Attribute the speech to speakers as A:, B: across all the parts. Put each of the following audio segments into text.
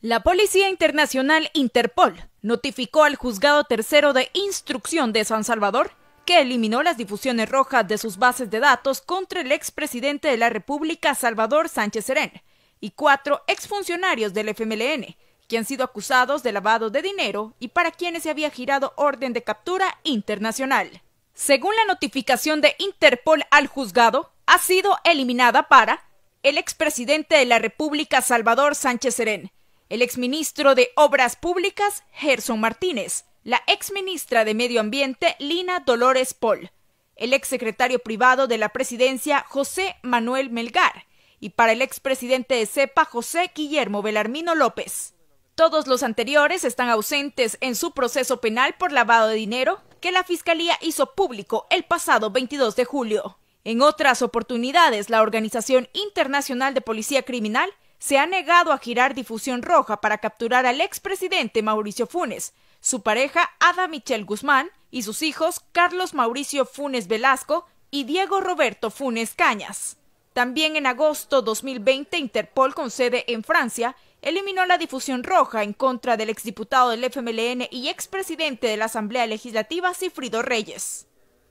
A: La Policía Internacional Interpol notificó al Juzgado Tercero de Instrucción de San Salvador que eliminó las difusiones rojas de sus bases de datos contra el expresidente de la República, Salvador Sánchez Serén, y cuatro exfuncionarios del FMLN, que han sido acusados de lavado de dinero y para quienes se había girado orden de captura internacional. Según la notificación de Interpol al juzgado, ha sido eliminada para el expresidente de la República, Salvador Sánchez Serén, el exministro de Obras Públicas, Gerson Martínez, la exministra de Medio Ambiente, Lina Dolores Paul, el exsecretario privado de la presidencia, José Manuel Melgar, y para el expresidente de CEPA, José Guillermo Belarmino López. Todos los anteriores están ausentes en su proceso penal por lavado de dinero que la Fiscalía hizo público el pasado 22 de julio. En otras oportunidades, la Organización Internacional de Policía Criminal se ha negado a girar difusión roja para capturar al expresidente Mauricio Funes, su pareja Ada Michelle Guzmán y sus hijos Carlos Mauricio Funes Velasco y Diego Roberto Funes Cañas. También en agosto 2020, Interpol, con sede en Francia, eliminó la difusión roja en contra del exdiputado del FMLN y expresidente de la Asamblea Legislativa, Cifrido Reyes.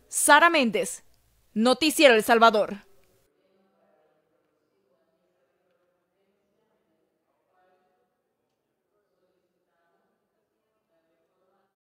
A: Sara Méndez, Noticiero El Salvador.